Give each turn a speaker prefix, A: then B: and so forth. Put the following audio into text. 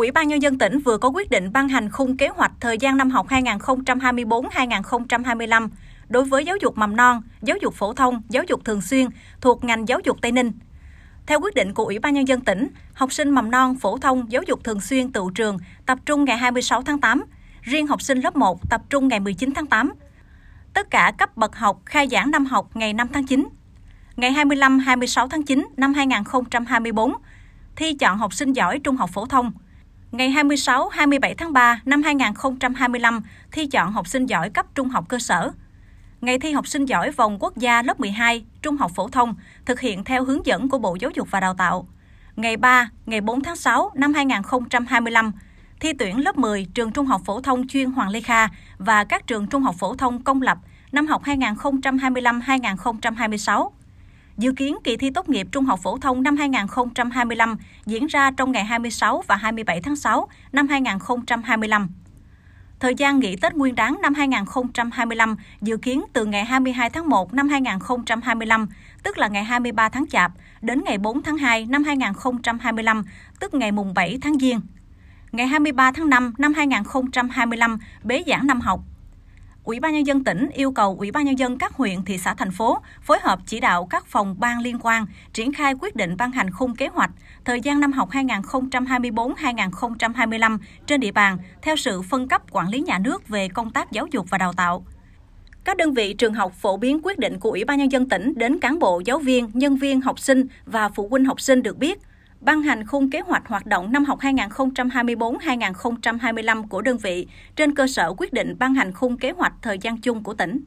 A: Ủy ban Nhân dân tỉnh vừa có quyết định ban hành khung kế hoạch thời gian năm học 2024-2025 đối với giáo dục mầm non, giáo dục phổ thông, giáo dục thường xuyên thuộc ngành giáo dục Tây Ninh. Theo quyết định của Ủy ban Nhân dân tỉnh, học sinh mầm non, phổ thông, giáo dục thường xuyên tự trường tập trung ngày 26 tháng 8, riêng học sinh lớp 1 tập trung ngày 19 tháng 8. Tất cả cấp bậc học khai giảng năm học ngày 5 tháng 9. Ngày 25-26 tháng 9 năm 2024, thi chọn học sinh giỏi trung học phổ thông – ngày 26-27 tháng 3 năm 2025 thi chọn học sinh giỏi cấp trung học cơ sở. Ngày thi học sinh giỏi vòng quốc gia lớp 12, trung học phổ thông thực hiện theo hướng dẫn của Bộ Giáo dục và Đào tạo. Ngày 3, ngày 4 tháng 6 năm 2025, thi tuyển lớp 10 trường trung học phổ thông chuyên Hoàng Lê Kha và các trường trung học phổ thông công lập năm học 2025-2026. Dự kiến kỳ thi tốt nghiệp trung học phổ thông năm 2025 diễn ra trong ngày 26 và 27 tháng 6 năm 2025. Thời gian nghỉ Tết Nguyên đán năm 2025 dự kiến từ ngày 22 tháng 1 năm 2025, tức là ngày 23 tháng Chạp, đến ngày 4 tháng 2 năm 2025, tức ngày mùng 7 tháng Giêng. Ngày 23 tháng 5 năm 2025 bế giảng năm học Ủy ban nhân dân tỉnh yêu cầu Ủy ban nhân dân các huyện, thị xã, thành phố phối hợp chỉ đạo các phòng ban liên quan triển khai quyết định ban hành khung kế hoạch thời gian năm học 2024-2025 trên địa bàn theo sự phân cấp quản lý nhà nước về công tác giáo dục và đào tạo các đơn vị trường học phổ biến quyết định của Ủy ban Nhân dân tỉnh đến cán bộ, giáo viên, nhân viên, học sinh và phụ huynh học sinh được biết ban hành khung kế hoạch hoạt động năm học 2024-2025 của đơn vị trên cơ sở quyết định ban hành khung kế hoạch thời gian chung của tỉnh.